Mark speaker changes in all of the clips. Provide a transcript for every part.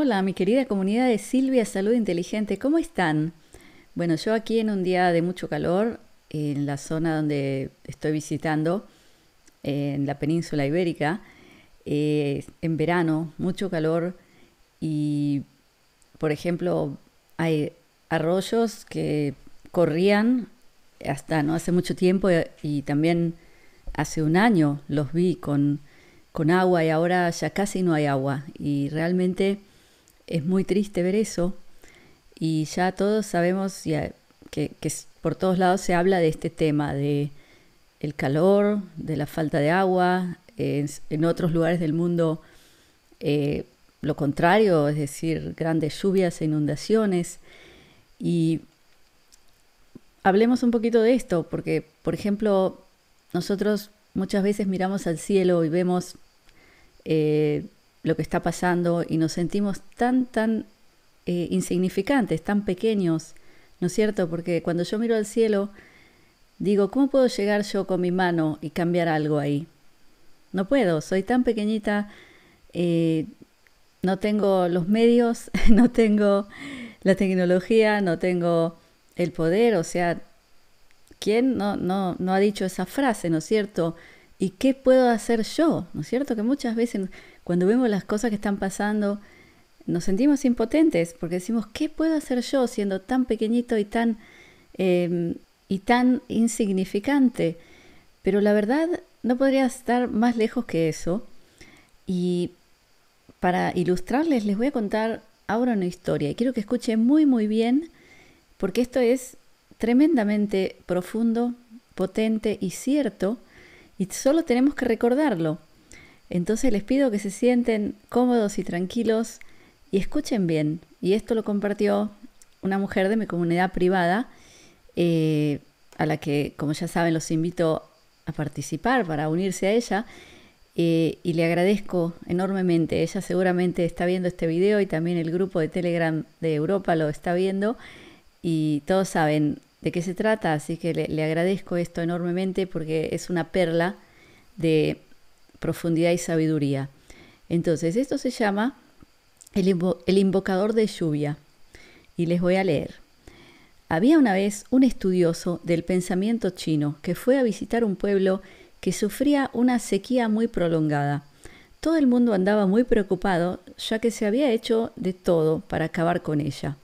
Speaker 1: Hola, mi querida comunidad de Silvia Salud Inteligente, ¿cómo están? Bueno, yo aquí en un día de mucho calor, en la zona donde estoy visitando, en la península ibérica, eh, en verano, mucho calor y, por ejemplo, hay arroyos que corrían hasta no hace mucho tiempo eh, y también hace un año los vi con, con agua y ahora ya casi no hay agua y realmente es muy triste ver eso y ya todos sabemos eh, que, por todos lados se habla de este tema, de el calor, de la falta de agua, en, otros lugares del mundo eh, lo contrario, es decir, grandes lluvias e inundaciones. Y hablemos un poquito de esto, porque, por ejemplo, nosotros muchas veces miramos al cielo y vemos eh, lo que está pasando y nos sentimos tan, tan eh, insignificantes, tan pequeños, ¿no es cierto? Porque cuando yo miro al cielo, digo, ¿cómo puedo llegar yo con mi mano y cambiar algo ahí? No puedo, soy tan pequeñita, eh, no tengo los medios, no tengo la tecnología, no tengo el poder, o sea, ¿quién no, no, no ha dicho esa frase, ¿no es cierto? ¿Y qué puedo hacer yo? ¿No es cierto? Que muchas veces cuando vemos las cosas que están pasando, nos sentimos impotentes porque decimos, ¿qué puedo hacer yo siendo tan pequeñito y tan, em, y tan insignificante? Pero la verdad, no podría estar más lejos que eso. Y para ilustrarles, les voy a contar ahora una historia. Y quiero que escuchen muy, muy bien, porque esto es tremendamente profundo, potente y cierto. Y solo tenemos que recordarlo. Entonces les pido que se sienten cómodos y tranquilos y escuchen bien. Y esto lo compartió una mujer de mi comunidad privada, eh, a la que, como ya saben, los invito a participar para unirse a ella. Eh, y le agradezco enormemente. Ella seguramente está viendo este video y también el grupo de Telegram de Europa lo está viendo. Y todos saben de qué se trata, así que le agradezco esto enormemente porque es una perla de profundidad y sabiduría. Entonces, esto se llama el, invocador de lluvia. Y les voy a leer. Había una vez un estudioso del pensamiento chino que fue a visitar un pueblo que sufría una sequía muy prolongada. Todo el mundo andaba muy preocupado, ya que se había hecho de todo para acabar con ella.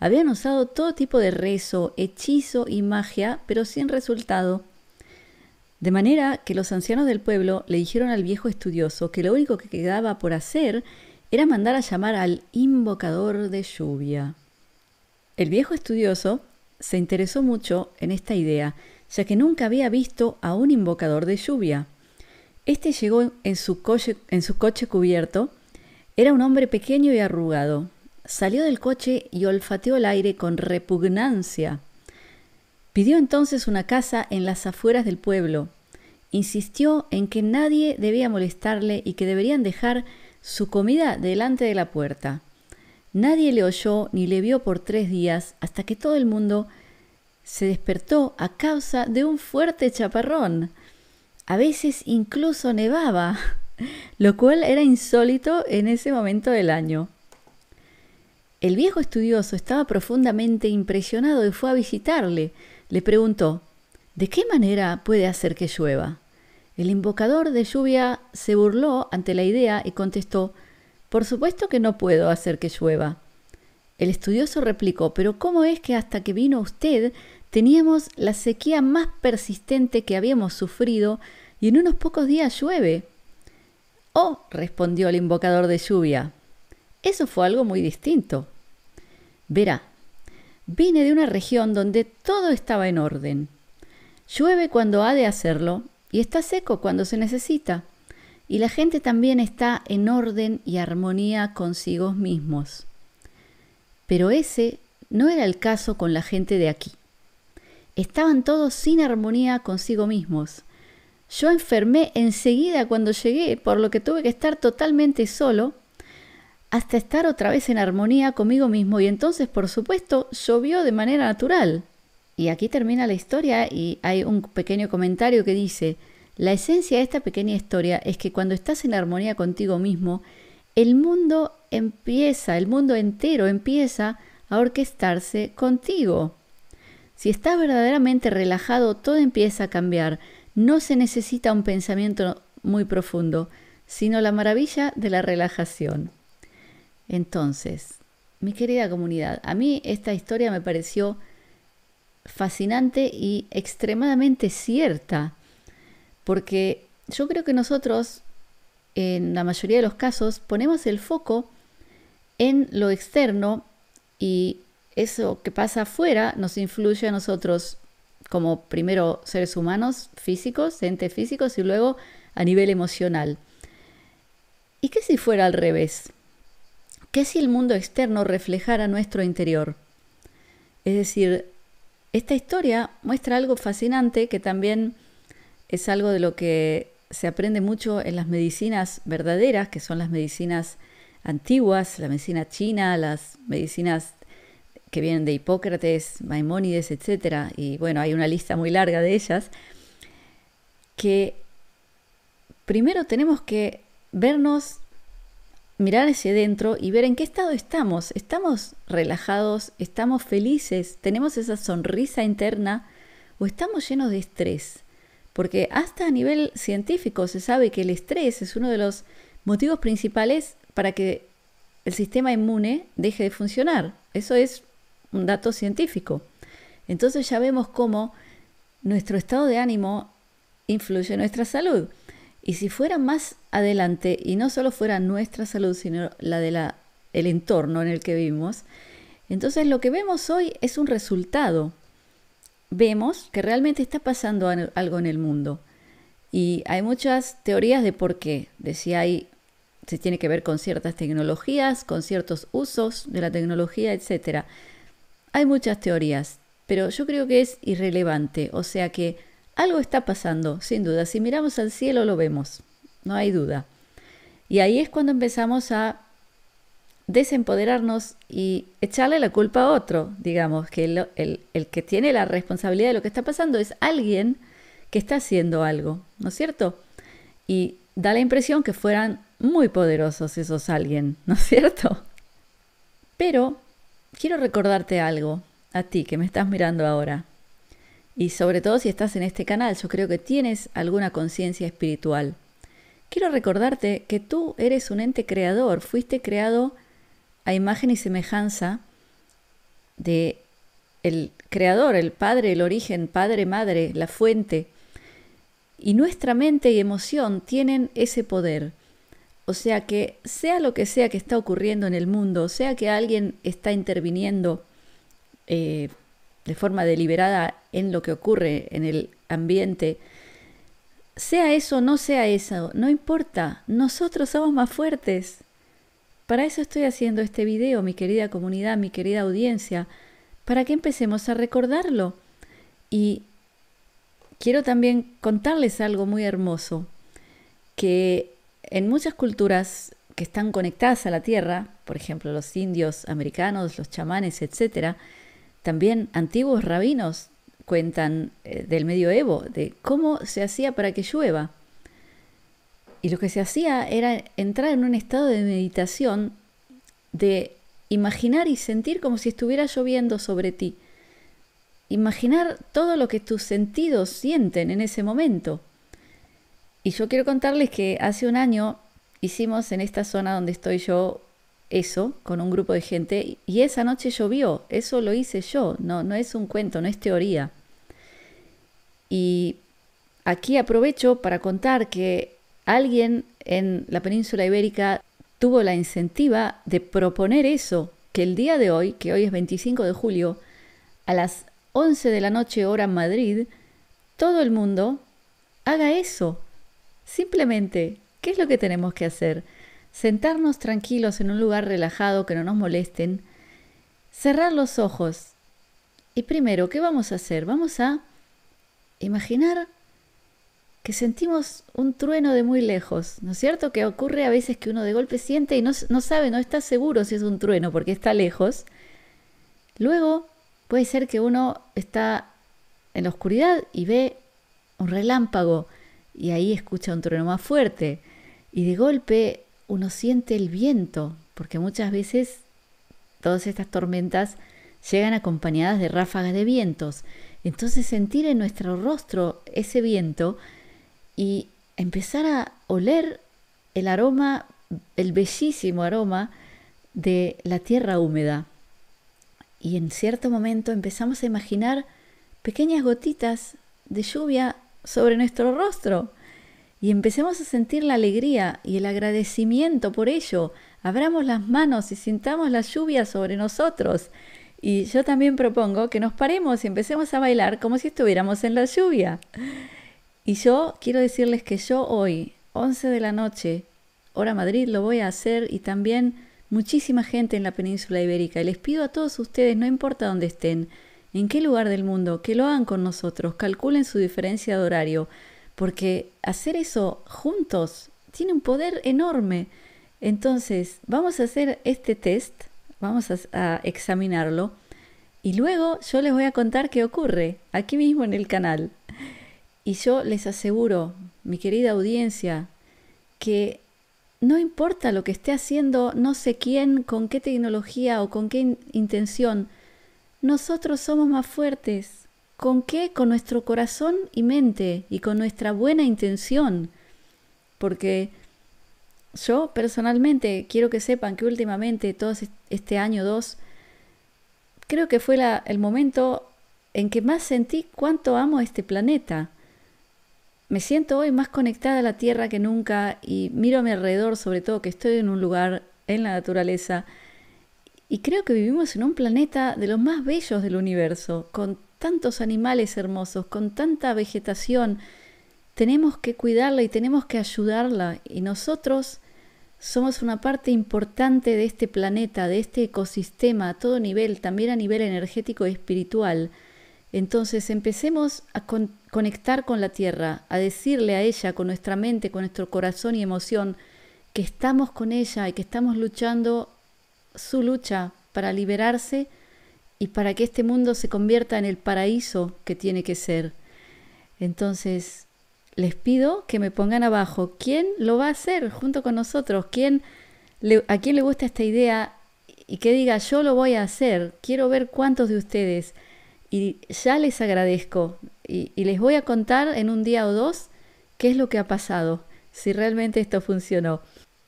Speaker 1: Habían usado todo tipo de rezo, hechizo y magia, pero sin resultado. De manera que los ancianos del pueblo le dijeron al viejo estudioso que lo único que quedaba por hacer era mandar a llamar al invocador de lluvia. El viejo estudioso se interesó mucho en esta idea, ya que nunca había visto a un invocador de lluvia. Este llegó en su, coche, en su coche cubierto. Era un hombre pequeño y arrugado. Salió del coche y olfateó el aire con repugnancia. Pidió entonces una casa en las afueras del pueblo. Insistió en que nadie debía molestarle y que deberían dejar su comida delante de la puerta. Nadie le oyó ni le vio por tres días hasta que todo el mundo se despertó a causa de un fuerte chaparrón. A veces incluso nevaba, lo cual era insólito en ese momento del año. El viejo estudioso estaba profundamente impresionado y fue a visitarle, le preguntó, ¿de qué manera puede hacer que llueva? El invocador de lluvia se burló ante la idea y contestó, por supuesto que no puedo hacer que llueva. El estudioso replicó, pero ¿cómo es que hasta que vino usted teníamos la sequía más persistente que habíamos sufrido y en unos pocos días llueve? Oh, respondió el invocador de lluvia. Eso fue algo muy distinto. Verá, Vine de una región donde todo estaba en orden. Llueve cuando ha de hacerlo y está seco cuando se necesita. Y la gente también está en orden y armonía consigo mismos. Pero ese no era el caso con la gente de aquí. Estaban todos sin armonía consigo mismos. Yo enfermé enseguida cuando llegué, por lo que tuve que estar totalmente solo hasta estar otra vez en armonía conmigo mismo y entonces, por supuesto, llovió de manera natural. Y aquí termina la historia y hay un pequeño comentario que dice, la esencia de esta pequeña historia es que cuando estás en armonía contigo mismo, el mundo empieza, el mundo entero empieza a orquestarse contigo. Si estás verdaderamente relajado, todo empieza a cambiar. No se necesita un pensamiento muy profundo, sino la maravilla de la relajación. Entonces, mi querida comunidad, a mí esta historia me pareció fascinante y extremadamente cierta, porque yo creo que nosotros, en la mayoría de los casos, ponemos el foco en lo externo y eso que pasa afuera nos influye a nosotros como primero seres humanos físicos, entes físicos y luego a nivel emocional. ¿Y qué si fuera al revés? si el mundo externo reflejara nuestro interior? Es decir, esta historia muestra algo fascinante que también es algo de lo que se aprende mucho en las medicinas verdaderas, que son las medicinas antiguas, la medicina china, las medicinas que vienen de Hipócrates, Maimónides, etcétera Y bueno, hay una lista muy larga de ellas, que primero tenemos que vernos mirar hacia dentro y ver en qué estado estamos. ¿Estamos relajados? ¿Estamos felices? ¿Tenemos esa sonrisa interna? ¿O estamos llenos de estrés? Porque hasta a nivel científico se sabe que el estrés es uno de los motivos principales para que el sistema inmune deje de funcionar. Eso es un dato científico. Entonces ya vemos cómo nuestro estado de ánimo influye en nuestra salud. Y si fuera más adelante, y no solo fuera nuestra salud, sino la del el entorno en el que vivimos, entonces lo que vemos hoy es un resultado. Vemos que realmente está pasando algo en el mundo. Y hay muchas teorías de por qué. De si hay, se tiene que ver con ciertas tecnologías, con ciertos usos de la tecnología, etc. Hay muchas teorías, pero yo creo que es irrelevante. O sea que algo está pasando, sin duda. Si miramos al cielo lo vemos, no hay duda. Y ahí es cuando empezamos a desempoderarnos y echarle la culpa a otro, digamos, que el, que tiene la responsabilidad de lo que está pasando es alguien que está haciendo algo, ¿no es cierto? Y da la impresión que fueran muy poderosos esos alguien, ¿no es cierto? Pero quiero recordarte algo, a ti que me estás mirando ahora y sobre todo si estás en este canal, yo creo que tienes alguna conciencia espiritual. Quiero recordarte que tú eres un ente creador, fuiste creado a imagen y semejanza de el creador, el padre, el origen, padre, madre, la fuente. Y nuestra mente y emoción tienen ese poder. O sea que sea lo que sea que está ocurriendo en el mundo, sea que alguien está interviniendo eh, de forma deliberada en lo que ocurre en el ambiente, sea eso o no sea eso, no importa, nosotros somos más fuertes. Para eso estoy haciendo este video, mi querida comunidad, mi querida audiencia, para que empecemos a recordarlo. Y quiero también contarles algo muy hermoso, que en muchas culturas que están conectadas a la tierra, por ejemplo los indios americanos, los chamanes, etcétera, también antiguos rabinos cuentan eh, del medioevo, de cómo se hacía para que llueva. Y lo que se hacía era entrar en un estado de meditación, de imaginar y sentir como si estuviera lloviendo sobre ti. Imaginar todo lo que tus sentidos sienten en ese momento. Y yo quiero contarles que hace un año hicimos en esta zona donde estoy yo eso con un grupo de gente y esa noche llovió, eso lo hice yo, no, no es un cuento, no es teoría. Y aquí aprovecho para contar que alguien en la península ibérica tuvo la incentiva de proponer eso, que el día de hoy, que hoy es 25 de julio, a las 11 de la noche hora en Madrid, todo el mundo haga eso. Simplemente, ¿qué es lo que tenemos que hacer? sentarnos tranquilos en un lugar relajado que no nos molesten, cerrar los ojos. Y primero, ¿qué vamos a hacer? Vamos a imaginar que sentimos un trueno de muy lejos, ¿no es cierto? Que ocurre a veces que uno de golpe siente y no, no sabe, no está seguro si es un trueno porque está lejos. Luego puede ser que uno está en la oscuridad y ve un relámpago y ahí escucha un trueno más fuerte y de golpe uno siente el viento, porque muchas veces todas estas tormentas llegan acompañadas de ráfagas de vientos. Entonces sentir en nuestro rostro ese viento y empezar a oler el aroma, el bellísimo aroma de la tierra húmeda. Y en cierto momento empezamos a imaginar pequeñas gotitas de lluvia sobre nuestro rostro y empecemos a sentir la alegría y el agradecimiento por ello. Abramos las manos y sintamos la lluvia sobre nosotros. Y yo también propongo que nos paremos y empecemos a bailar como si estuviéramos en la lluvia. Y yo quiero decirles que yo hoy, 11 de la noche, hora Madrid, lo voy a hacer y también muchísima gente en la península ibérica. Y les pido a todos ustedes, no importa dónde estén, en qué lugar del mundo, que lo hagan con nosotros, calculen su diferencia de horario, porque hacer eso juntos tiene un poder enorme. Entonces, vamos a hacer este test, vamos a, examinarlo y luego yo les voy a contar qué ocurre aquí mismo en el canal. Y yo les aseguro, mi querida audiencia, que no importa lo que esté haciendo no sé quién, con qué tecnología o con qué intención, nosotros somos más fuertes, ¿Con qué? Con nuestro corazón y mente y con nuestra buena intención. Porque yo personalmente quiero que sepan que últimamente, todo este año 2, creo que fue el momento en que más sentí cuánto amo este planeta. Me siento hoy más conectada a la Tierra que nunca y miro a mi alrededor, sobre todo que estoy en un lugar en la naturaleza, y creo que vivimos en un planeta de los más bellos del universo, con tantos animales hermosos, con tanta vegetación. Tenemos que cuidarla y tenemos que ayudarla. Y nosotros somos una parte importante de este planeta, de este ecosistema, a todo nivel, también a nivel energético y espiritual. Entonces empecemos a conectar con la Tierra, a decirle a ella, con nuestra mente, con nuestro corazón y emoción, que estamos con ella y que estamos luchando su lucha para liberarse y para que este mundo se convierta en el paraíso que tiene que ser. Entonces, les pido que me pongan abajo quién lo va a hacer junto con nosotros, ¿Quién a quién le gusta esta idea y que diga yo lo voy a hacer, quiero ver cuántos de ustedes. Y ya les agradezco y les voy a contar en un día o dos qué es lo que ha pasado, si realmente esto funcionó.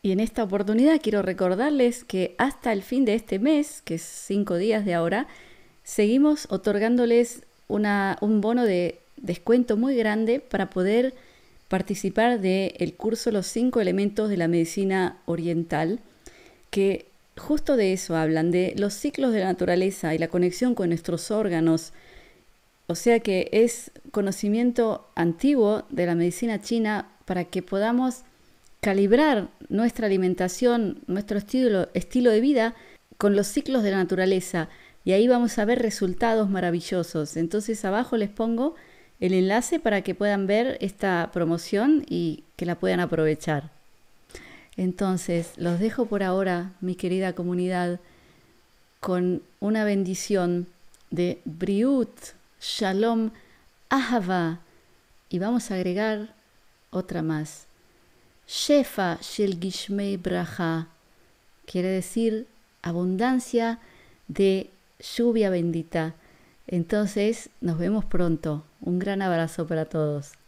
Speaker 1: Y en esta oportunidad quiero recordarles que hasta el fin de este mes, que es cinco días de ahora, seguimos otorgándoles una, un bono de descuento muy grande para poder participar del el curso Los cinco elementos de la medicina oriental, que justo de eso hablan, de los ciclos de la naturaleza y la conexión con nuestros órganos. O sea que es conocimiento antiguo de la medicina china para que podamos calibrar nuestra alimentación, nuestro estilo, de vida con los ciclos de la naturaleza y ahí vamos a ver resultados maravillosos. Entonces abajo les pongo el enlace para que puedan ver esta promoción y que la puedan aprovechar. Entonces, los dejo por ahora, mi querida comunidad, con una bendición de Briut, Shalom, Ahava, y vamos a agregar otra más. Shefa Shel quiere decir abundancia de lluvia bendita. Entonces, nos vemos pronto. Un gran abrazo para todos.